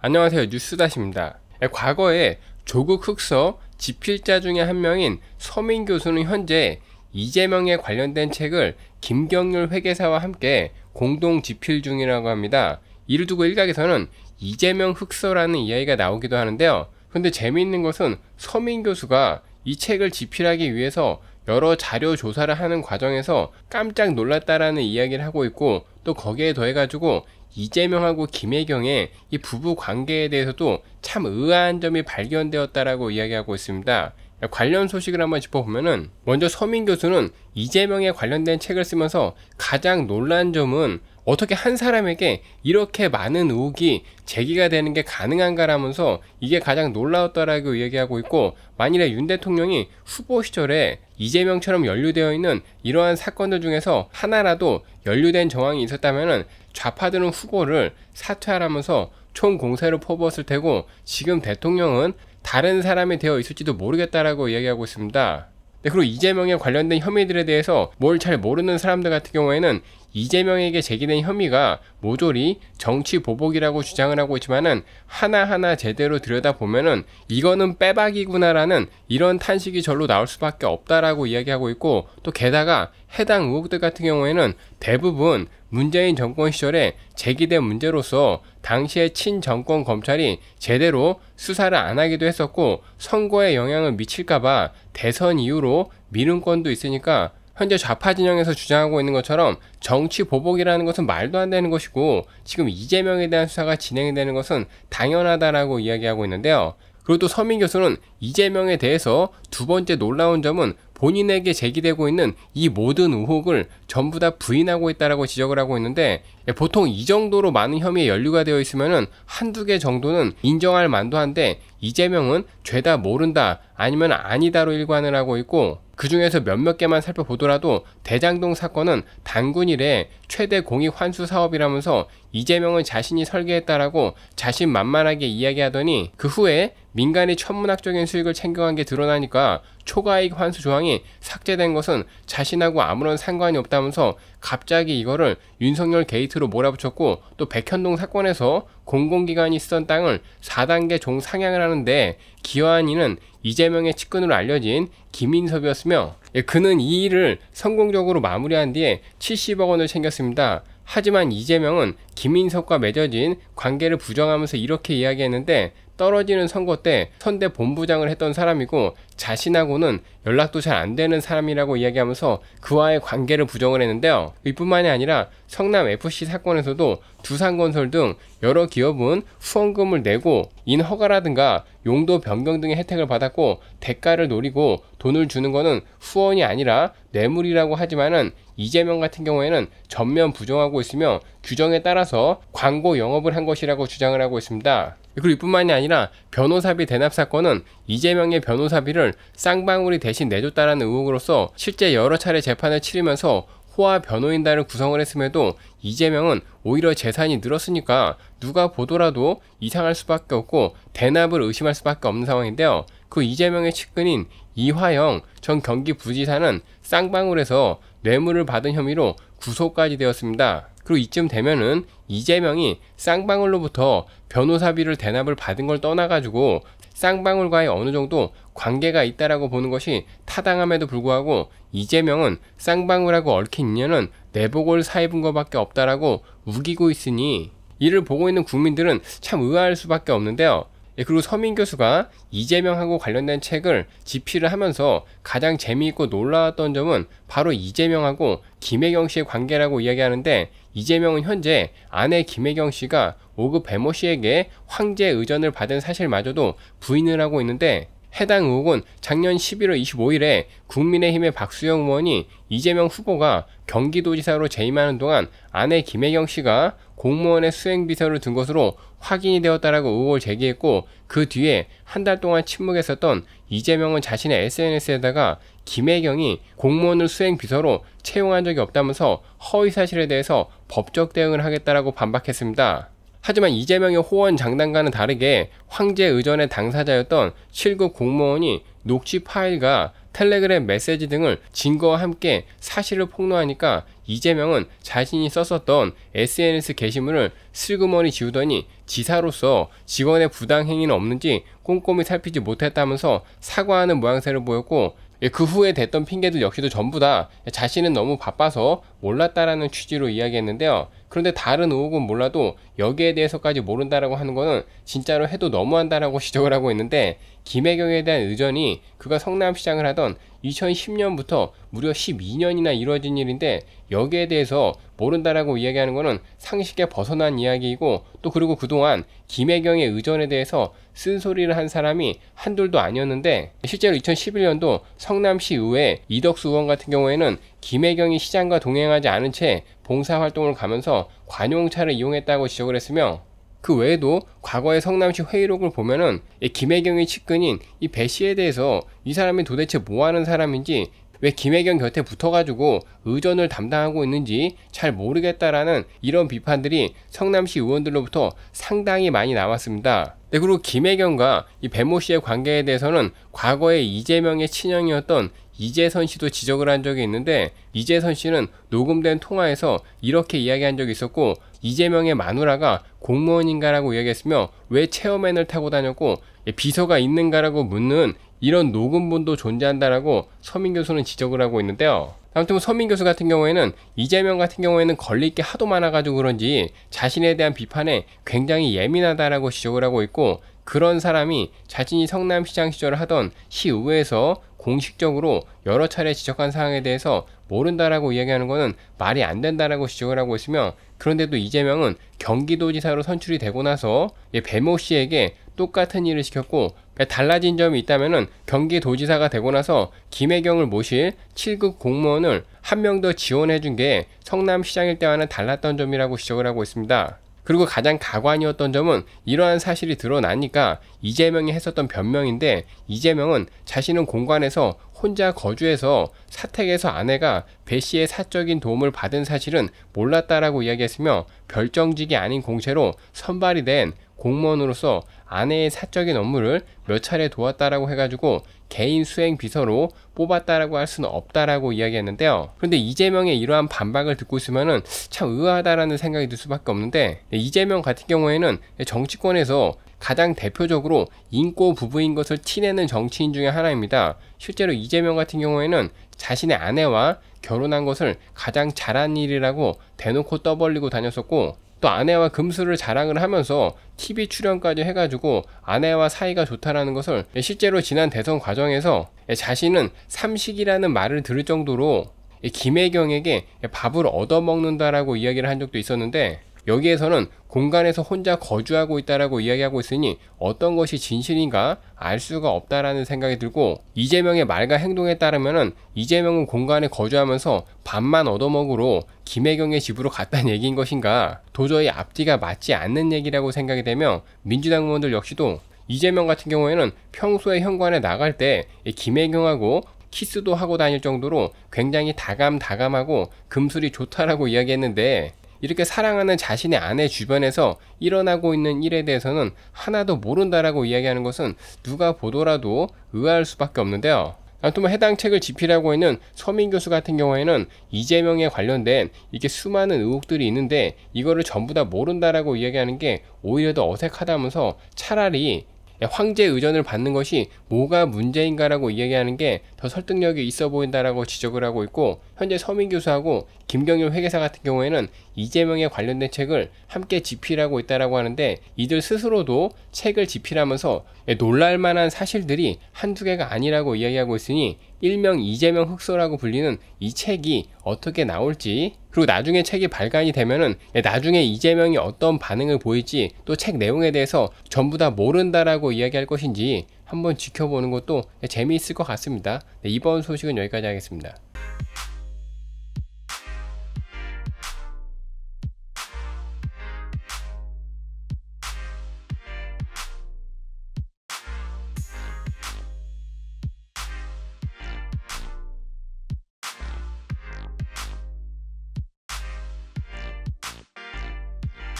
안녕하세요 뉴스다시입니다 예, 과거에 조국 흑서 집필자 중에 한 명인 서민 교수는 현재 이재명에 관련된 책을 김경률 회계사와 함께 공동 집필 중이라고 합니다 이를 두고 일각에서는 이재명 흑서라는 이야기가 나오기도 하는데요 근데 재미있는 것은 서민 교수가 이 책을 집필하기 위해서 여러 자료 조사를 하는 과정에서 깜짝 놀랐다라는 이야기를 하고 있고 또 거기에 더해가지고 이재명하고 김혜경의 이 부부 관계에 대해서도 참 의아한 점이 발견되었다라고 이야기하고 있습니다. 관련 소식을 한번 짚어보면은 먼저 서민 교수는 이재명에 관련된 책을 쓰면서 가장 놀란 점은 어떻게 한 사람에게 이렇게 많은 의혹이 제기가 되는 게 가능한가라면서 이게 가장 놀라웠다라고 얘기하고 있고 만일에 윤 대통령이 후보 시절에 이재명처럼 연루되어 있는 이러한 사건들 중에서 하나라도 연루된 정황이 있었다면 좌파들은 후보를 사퇴하라면서 총공세로 퍼부었을 테고 지금 대통령은 다른 사람이 되어 있을지도 모르겠다라고 이야기하고 있습니다. 네, 그리고 이재명에 관련된 혐의들에 대해서 뭘 잘 모르는 사람들 같은 경우에는 이재명에게 제기된 혐의가 모조리 정치 보복이라고 주장을 하고 있지만은 하나하나 제대로 들여다보면은 이거는 빼박이구나라는 이런 탄식이 절로 나올 수밖에 없다라고 이야기하고 있고 또 게다가 해당 의혹들 같은 경우에는 대부분 문재인 정권 시절에 제기된 문제로서 당시의 친정권 검찰이 제대로 수사를 안 하기도 했었고 선거에 영향을 미칠까봐 대선 이후로 미룬건도 있으니까 현재 좌파 진영에서 주장하고 있는 것처럼 정치 보복이라는 것은 말도 안 되는 것이고 지금 이재명에 대한 수사가 진행이 되는 것은 당연하다라고 이야기하고 있는데요. 그리고 또 서민 교수는 이재명에 대해서 두 번째 놀라운 점은 본인에게 제기되고 있는 이 모든 의혹을 전부 다 부인하고 있다라고 지적을 하고 있는데 예, 보통 이 정도로 많은 혐의에 연류가 되어 있으면 한두 개 정도는 인정할 만도 한데 이재명은 죄다 모른다 아니면 아니다로 일관을 하고 있고 그 중에서 몇몇 개만 살펴보더라도 대장동 사건은 단군 이래 최대 공익 환수 사업이라면서 이재명은 자신이 설계했다라고 자신만만하게 이야기하더니 그 후에 민간이 천문학적인 수익을 챙겨간 게 드러나니까 초과이익 환수 조항이 삭제된 것은 자신하고 아무런 상관이 없다면서 갑자기 이거를 윤석열 게이트로 몰아붙였고 또 백현동 사건에서 공공기관이 쓰던 땅을 4단계 종 상향을 하는데 기여한 이는 이재명의 측근으로 알려진 김인섭이었으며 예, 그는 이 일을 성공적으로 마무리한 뒤에 70억 원을 챙겼습니다. 하지만 이재명은 김인섭과 맺어진 관계를 부정하면서 이렇게 이야기했는데 떨어지는 선거 때 선대 본부장을 했던 사람이고 자신하고는 연락도 잘 안 되는 사람이라고 이야기하면서 그와의 관계를 부정을 했는데요. 이뿐만이 아니라 성남 FC 사건에서도 두산건설 등 여러 기업은 후원금을 내고 인허가라든가 용도 변경 등의 혜택을 받았고 대가를 노리고 돈을 주는 것은 후원이 아니라 뇌물이라고 하지만은 이재명 같은 경우에는 전면 부정하고 있으며 규정에 따라서 광고 영업을 한 것이라고 주장을 하고 있습니다. 그리고 이뿐만이 아니라 변호사비 대납 사건은 이재명의 변호사비를 쌍방울이 대신 내줬다라는 의혹으로서 실제 여러 차례 재판을 치르면서 호화 변호인단을 구성을 했음에도 이재명은 오히려 재산이 늘었으니까 누가 보더라도 이상할 수밖에 없고 대납을 의심할 수밖에 없는 상황인데요. 그 이재명의 측근인 이화영 전 경기 부지사는 쌍방울에서 뇌물을 받은 혐의로 구속까지 되었습니다. 그리고 이쯤 되면은 이재명이 쌍방울로부터 변호사비를 대납을 받은 걸 떠나가지고 쌍방울과의 어느 정도 관계가 있다라고 보는 것이 타당함에도 불구하고 이재명은 쌍방울하고 얽힌 인연은 내복을 사입은 것밖에 없다라고 우기고 있으니 이를 보고 있는 국민들은 참 의아할 수밖에 없는데요. 예, 그리고 서민 교수가 이재명하고 관련된 책을 집필을 하면서 가장 재미있고 놀라웠던 점은 바로 이재명하고 김혜경 씨의 관계라고 이야기하는데 이재명은 현재 아내 김혜경 씨가 5급 배모 씨에게 황제 의전을 받은 사실마저도 부인을 하고 있는데 해당 의혹은 작년 11월 25일에 국민의힘의 박수영 의원이 이재명 후보가 경기도지사로 재임하는 동안 아내 김혜경 씨가 공무원의 수행비서를 든 것으로 확인이 되었다라고 의혹을 제기했고 그 뒤에 한 달 동안 침묵했었던 이재명은 자신의 SNS에다가 김혜경이 공무원을 수행 비서로 채용한 적이 없다면서 허위 사실에 대해서 법적 대응을 하겠다라고 반박했습니다. 하지만 이재명의 호언 장단과는 다르게 황제 의전의 당사자였던 7급 공무원이 녹취 파일과 텔레그램 메시지 등을 증거와 함께 사실을 폭로하니까 이재명은 자신이 썼었던 SNS 게시물을 슬그머니 지우더니 지사로서 직원의 부당 행위는 없는지 꼼꼼히 살피지 못했다면서 사과하는 모양새를 보였고 예, 그 후에 됐던 핑계들 역시도 전부 다 자신은 너무 바빠서 몰랐다라는 취지로 이야기했는데요. 그런데 다른 의혹은 몰라도 여기에 대해서까지 모른다라고 하는 거는 진짜로 해도 너무한다라고 지적을 하고 있는데 김혜경에 대한 의전이 그가 성남시장을 하던 2010년부터 무려 12년이나 이루어진 일인데 여기에 대해서 모른다라고 이야기하는 것은 상식에 벗어난 이야기이고 또 그리고 그동안 김혜경의 의전에 대해서 쓴소리를 한 사람이 한둘도 아니었는데 실제로 2011년도 성남시 의회 이덕수 의원 같은 경우에는 김혜경이 시장과 동행하지 않은 채 봉사활동을 가면서 관용차를 이용했다고 지적을 했으며 그 외에도 과거의 성남시 회의록을 보면은 김혜경의 측근인 이 배 씨에 대해서 이 사람이 도대체 뭐 하는 사람인지 왜 김혜경 곁에 붙어가지고 의전을 담당하고 있는지 잘 모르겠다라는 이런 비판들이 성남시 의원들로부터 상당히 많이 나왔습니다. 네, 그리고 김혜경과 이 배모 씨의 관계에 대해서는 과거에 이재명의 친형이었던 이재선 씨도 지적을 한 적이 있는데 이재선 씨는 녹음된 통화에서 이렇게 이야기한 적이 있었고 이재명의 마누라가 공무원인가라고 이야기했으며 왜 체어맨을 타고 다녔고 예, 비서가 있는가라고 묻는 이런 녹음본도 존재한다라고 서민 교수는 지적을 하고 있는데요. 아무튼 서민 교수 같은 경우에는 이재명 같은 경우에는 걸릴 게 하도 많아가지고 그런지 자신에 대한 비판에 굉장히 예민하다라고 지적을 하고 있고 그런 사람이 자신이 성남시장 시절을 하던 시의회에서 공식적으로 여러 차례 지적한 사항에 대해서 모른다라고 이야기하는 것은 말이 안 된다라고 지적을 하고 있으며 그런데도 이재명은 경기도지사로 선출이 되고 나서 예, 배모 씨에게 똑같은 일을 시켰고 예, 달라진 점이 있다면 경기도지사가 되고 나서 김혜경을 모실 7급 공무원을 한 명 더 지원해 준 게 성남시장일 때와는 달랐던 점이라고 지적을 하고 있습니다. 그리고 가장 가관이었던 점은 이러한 사실이 드러나니까 이재명이 했었던 변명인데 이재명은 자신은 공관에서 혼자 거주해서 사택에서 아내가 배 씨의 사적인 도움을 받은 사실은 몰랐다라고 이야기했으며 별정직이 아닌 공채로 선발이 된 공무원으로서 아내의 사적인 업무를 몇 차례 도왔다라고 해가지고 개인 수행 비서로 뽑았다라고 할 수는 없다라고 이야기했는데요. 그런데 이재명의 이러한 반박을 듣고 있으면은 참 의아하다라는 생각이 들 수밖에 없는데 네, 이재명 같은 경우에는 정치권에서 가장 대표적으로 인고 부부인 것을 티내는 정치인 중의 하나입니다. 실제로 이재명 같은 경우에는 자신의 아내와 결혼한 것을 가장 잘한 일이라고 대놓고 떠벌리고 다녔었고 또 아내와 금수를 자랑을 하면서 TV 출연까지 해가지고 아내와 사이가 좋다라는 것을 실제로 지난 대선 과정에서 자신은 삼식이라는 말을 들을 정도로 김혜경에게 밥을 얻어먹는다라고 이야기를 한 적도 있었는데 여기에서는 공간에서 혼자 거주하고 있다라고 이야기하고 있으니 어떤 것이 진실인가 알 수가 없다라는 생각이 들고 이재명의 말과 행동에 따르면은 이재명은 공간에 거주하면서 밥만 얻어먹으러 김혜경의 집으로 갔다는 얘기인 것인가 도저히 앞뒤가 맞지 않는 얘기라고 생각이 되며 민주당 의원들 역시도 이재명 같은 경우에는 평소에 현관에 나갈 때 김혜경하고 키스도 하고 다닐 정도로 굉장히 다감다감하고 금술이 좋다라고 이야기했는데 이렇게 사랑하는 자신의 아내 주변에서 일어나고 있는 일에 대해서는 하나도 모른다라고 이야기하는 것은 누가 보더라도 의아할 수밖에 없는데요. 아무튼 뭐 해당 책을 집필하고 있는 서민 교수 같은 경우에는 이재명에 관련된 이렇게 수많은 의혹들이 있는데 이거를 전부 다 모른다라고 이야기하는 게 오히려 더 어색하다면서 차라리 그러니까 황제 의전을 받는 것이 뭐가 문제인가라고 이야기하는 게 더 설득력이 있어 보인다라고 지적을 하고 있고 현재 서민 교수하고 김경률 회계사 같은 경우에는 이재명에 관련된 책을 함께 집필하고 있다라고 하는데 이들 스스로도 책을 집필하면서 놀랄만한 사실들이 한두 개가 아니라고 이야기하고 있으니 일명 이재명 흑소라고 불리는 이 책이 어떻게 나올지 그리고 나중에 책이 발간이 되면은 나중에 이재명이 어떤 반응을 보일지 또 책 내용에 대해서 전부 다 모른다라고 이야기할 것인지 한번 지켜보는 것도 재미있을 것 같습니다. 네, 이번 소식은 여기까지 하겠습니다.